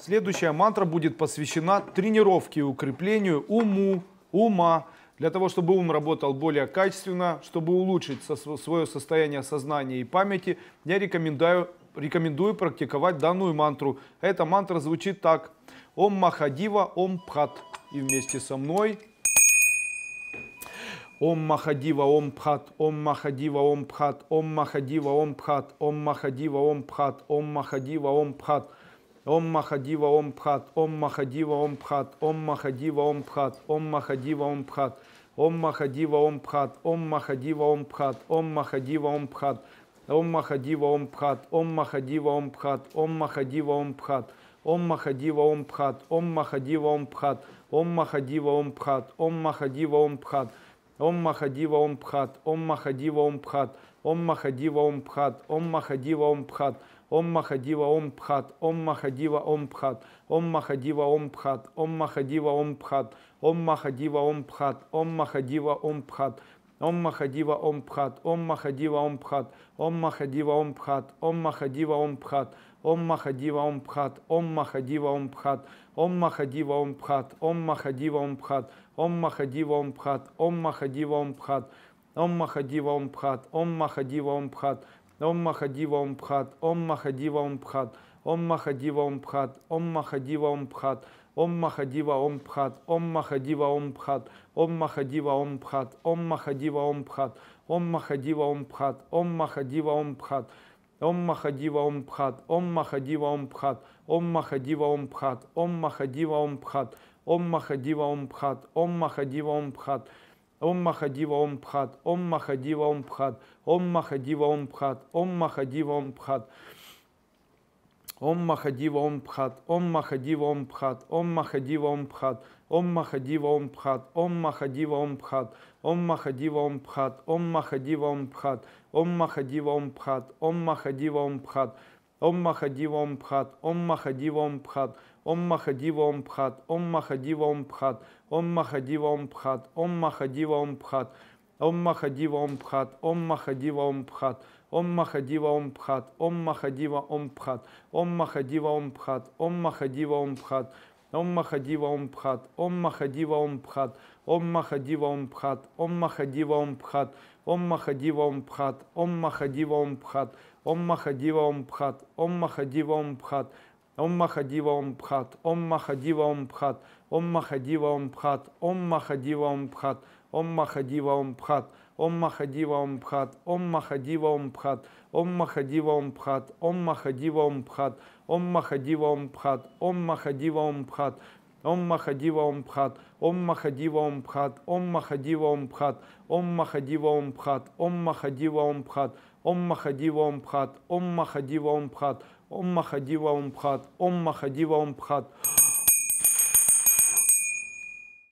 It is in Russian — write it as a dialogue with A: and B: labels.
A: Следующая мантра будет посвящена тренировке и укреплению уму, ума, для того, чтобы ум работал более качественно, чтобы улучшить свое состояние сознания и памяти, я рекомендую, рекомендую практиковать данную мантру. Эта мантра звучит так. Ом Махадива, Ом Пхат. И вместе со мной. Ом Махадива, Ом Пхат, Ом Махадива, Ом Пхат, Ом Махадива, Ом Пхат, Ом Махадива, Ом Пхат, Ом Махадива, Ом Пхат. Ом махадива, ом пхат. Ом Махадива Ом Пхат, Ом Махадива Ом Пхат, Ом Махадива Ом Пхат, Ом Махадива Ом Пхат, Ом Махадива Ом Пхат, Ом Махадива Ом Пхат, Ом Махадива Ом Пхат, Ом Махадива Ом Пхат, Ом Махадива Ом Пхат, Ом Махадива Ом Пхат, Ом Махадива Ом Пхат, Ом Махадива Ом Пхат, Ом Махадива Ом Пхат, Ом Махадива Ом Пхат, Ом Махадива Ом Пхат, Ом Махадива Ом Пхат, Ом Махадива Ом Пхат, Ом Махадива Ом Пхат, Ом Махадива Ом Пхат, Ом Махадива Ом Пхат, Ом Махадива Ом Пхат, Ом Махадива Ом Пхат, Ом Махадива Ом Пхат, Ом Махадива Ом Пхат, Ом Махадива Ом Пхат, Ом Махадива Ом Пхат, Ом Махадива Ом Пхат, Ом Махадива Ом Пхат, Ом Махадива Ом Пхат, Ом Махадива Ом Пхат, Ом Махадива Ом Пхат, Ом Махадива Ом Пхат, Ом Махадива Ом Пхат, Ом Махадива Ом Пхат, Ом Махадива Ом Пхат, Ом Махадива Ом Пхат, Ом Махадива Ом Пхат, Ом Махадива Ом Пхат, Ом Махадива Ом Пхат, Ом Махадива Ом Пхат, Ом Махадива Ом Пхат, Ом Махадива Ом Пхат, Ом Махадива Ом Пхат, Ом Махадива Ом Пхат, Ом Махадива Ом Пхат, Ом Махадива Ом Пхат, Ом Махадива Ом Пхат, Ом Махадива Ом Пхат, Ом Махадива Ом Пхат, Ом Махадива Ом Пхат, Ом Махадива Ом Пхат, Ом Махадива Ом Пхат, Ом Махадива Ом Пхат, Ом Махадива Ом Пхат, Ом Махадива Ом Пхат, Ом Махадива Ом Пхат. Ом Махадива Ом Пхат, Ом Махадива Ом Пхат, Ом Махадива Ом Пхат, Ом Махадива Ом Пхат, Ом Махадива Ом Пхат, Ом Махадива Ом Пхат, Ом Махадива Ом Пхат, Ом Махадива Ом Пхат, Ом Махадива Ом Пхат, Омма хадивом пхат, омма хадивом пхат, омма хадивом пхат, омма хадивом пхат, омма хадивом пхат, омма хадивом пхат, омма хадивом пхат, омма хадивом пхат, Ом махадива ом пхат, Ом махадива ом пхат, Ом махадива ом пхат, Ом махадива ом пхат, Ом Махадива Ом Пхат, Ом Махадива Ом Пхат, Ом Махадива Ом Пхат, Ом Махадива Ом Пхат, Ом Махадива Ом Пхат, Ом Махадива Ом Пхат, Ом Махадива Ом Пхат, Ом Махадива Ом Пхат, Ом Махадива Ом Пхат, Ом Махадива Ом Пхат, Ом Махадива Ом Пхат, Ом Махадива Ом Пхат, Ом Махадива Ом Пхат, Ом Махадива Ом Пхат, Ом Махадива Ом Пхат, Ом Махадива Ом Пхат, Ом Махадива Ом Пхат, Ом Махадива Ом Пхат, Ом Махадива Ом Пхат, Ом Махадива Ом Пхат, Ом Махадива Ом Пхат, Ом Махадива Ом Пхат, Ом Махадива Ом Пхат, Ом Махадива Ом Пхат, Ом Махадива Ом Пхат, Ом Махадива Ом Пхат, Ом Махадива Ом Пхат, Ом Махадива Ом Пхат.